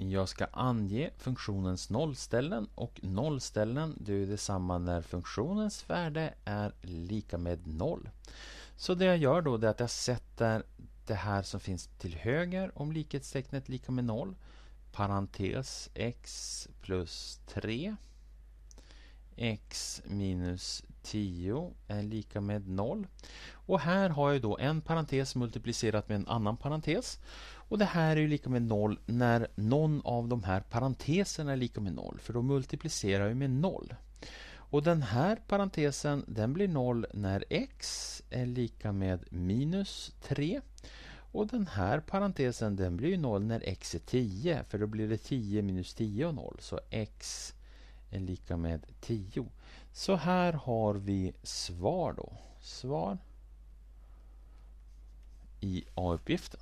Jag ska ange funktionens nollställen och nollställen det är detsamma när funktionens värde är lika med noll. Så det jag gör då är att jag sätter det här som finns till höger om likhetstecknet lika med noll parentes x plus 3 x minus 10 är lika med 0. Och här har jag då en parentes multiplicerat med en annan parentes. Och det här är ju lika med 0 när någon av de här parenteserna är lika med 0. För då multiplicerar jag med 0. Och den här parentesen den blir 0 när x är lika med minus 3. Och den här parentesen den blir 0 när x är 10. För då blir det 10 minus 10 och 0. Så x är lika med 10. Så här har vi svar då. Svar i A-uppgiften.